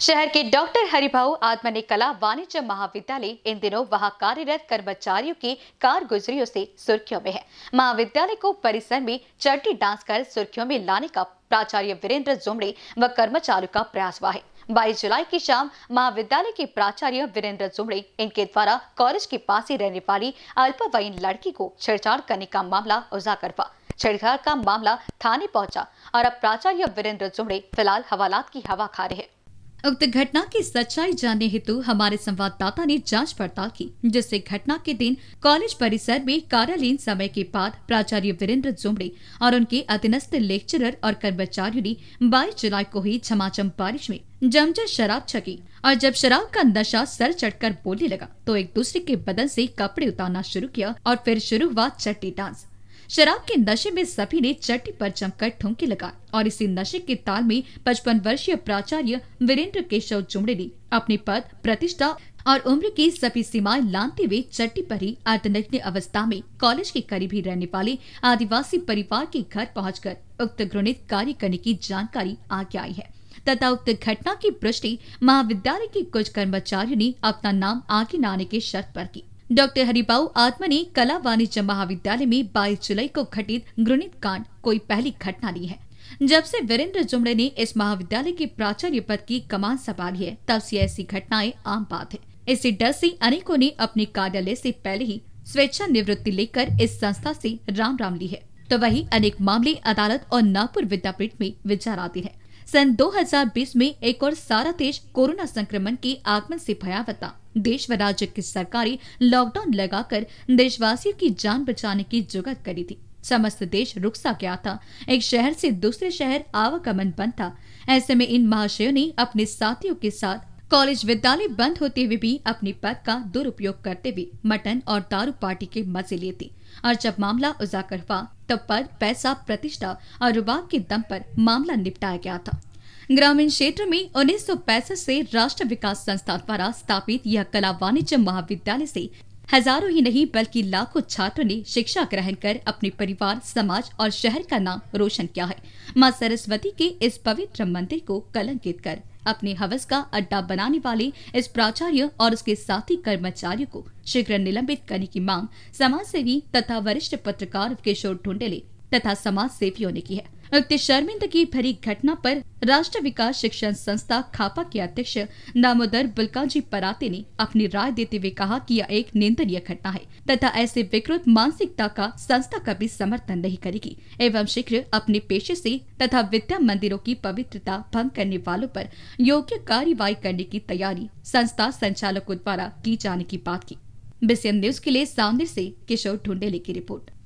शहर के डॉक्टर हरिभाऊ आत्मनिक कला वाणिज्य महाविद्यालय इन दिनों वहां कार्यरत कर्मचारियों की कारगुजरियों से सुर्खियों में है महाविद्यालय को परिसर में चर्टी डांस कर सुर्खियों में लाने का प्राचार्य वीरेंद्र जुमड़े व कर्मचारियों का प्रयास हुआ है बाईस जुलाई की शाम महाविद्यालय के प्राचार्य वीरेंद्र जुमड़े इनके द्वारा कॉलेज के पास ही रहने वाली अल्पवयीन लड़की को छेड़छाड़ करने का मामला उजागर हुआ छेड़छाड़ का मामला थाने पहुंचा और अब प्राचार्य वीरेंद्र जुमड़े फिलहाल हवालात की हवा खा रहे हैं उक्त घटना की सच्चाई जानने हेतु हमारे संवाददाता ने जांच पड़ताल की जिससे घटना के दिन कॉलेज परिसर में कार्यालयीन समय के बाद प्राचार्य वीरेंद्र जुमड़े और उनके अधीनस्थ लेक्चरर और कर्मचारियों ने बाईस जुलाई को ही झमाचम बारिश में जमजर शराब छकी और जब शराब का नशा सर चढ़कर बोलने लगा तो एक दूसरे के बदन से कपड़े उतारना शुरू किया और फिर शुरू हुआ चट्टी डांस शराब के नशे में सभी ने चट्टी पर जमकर ठुमके लगा और इसी नशे के ताल में पचपन वर्षीय प्राचार्य वीरेंद्र केशव चुमड़े ने अपने पद प्रतिष्ठा और उम्र की सभी सीमाएं लानते हुए चट्टी पर ही अर्धनग्न अवस्था में कॉलेज के करीब ही रहने वाले आदिवासी परिवार के घर पहुंचकर उक्त घृणित कार्य करने की जानकारी आगे आई है तथा उक्त घटना की पुष्टि महाविद्यालय के कुछ कर्मचारियों ने अपना नाम आगे न आने के शर्त पर की डॉक्टर हरिपाऊ आत्मा ने कला वाणिज्य महाविद्यालय में बाईस जुलाई को घटित घृणित कांड कोई पहली घटना ली है जब से वीरेंद्र जुमड़े ने इस महाविद्यालय के प्राचार्य पद की कमान संभाली है तब से ऐसी घटनाएं आम बात है इसी डर से अनेकों ने अपने कार्यालय से पहले ही स्वेच्छा निवृत्ति लेकर इस संस्था से राम राम ली है तो वही अनेक मामले अदालत और नागपुर विद्यापीठ में विचार आते है सन 2020 में एक और सारा देश कोरोना संक्रमण के आगमन से था देश व राज्य की सरकारें लॉकडाउन लगाकर देशवासियों की जान बचाने की जुगत करी थी समस्त देश रुक सा गया था एक शहर से दूसरे शहर आवागमन बंद था ऐसे में इन महाशयों ने अपने साथियों के साथ कॉलेज विद्यालय बंद होते हुए भी अपने पद का दुरुपयोग करते हुए मटन और दारू पार्टी के मजे थे और जब मामला उजागर हुआ तब पद पैसा प्रतिष्ठा और रुबाब के दम पर मामला निपटाया गया था ग्रामीण क्षेत्र में उन्नीस से राष्ट्र विकास संस्था द्वारा स्थापित यह कला वाणिज्य महाविद्यालय से हजारों ही नहीं बल्कि लाखों छात्रों ने शिक्षा ग्रहण कर अपने परिवार समाज और शहर का नाम रोशन किया है माँ सरस्वती के इस पवित्र मंदिर को कलंकित कर अपने हवस का अड्डा बनाने वाले इस प्राचार्य और उसके साथी कर्मचारियों को शीघ्र निलंबित करने की मांग समाज सेवी तथा वरिष्ठ पत्रकार किशोर ढूंढेले तथा समाज सेवियों ने की है उक्त शर्मिंदगी भरी घटना पर राष्ट्र विकास शिक्षण संस्था खापा के अध्यक्ष दामोदर बुलकाजी पराते ने अपनी राय देते हुए कहा कि यह एक निंदनीय घटना है तथा ऐसे विकृत मानसिकता का संस्था कभी समर्थन नहीं करेगी एवं शीघ्र अपने पेशे से तथा विद्या मंदिरों की पवित्रता भंग करने वालों पर योग्य कार्यवाही करने की तैयारी संस्था संचालकों द्वारा की जाने की बात की बीसीएम न्यूज के लिए सामने ऐसी किशोर ढूंढेले की रिपोर्ट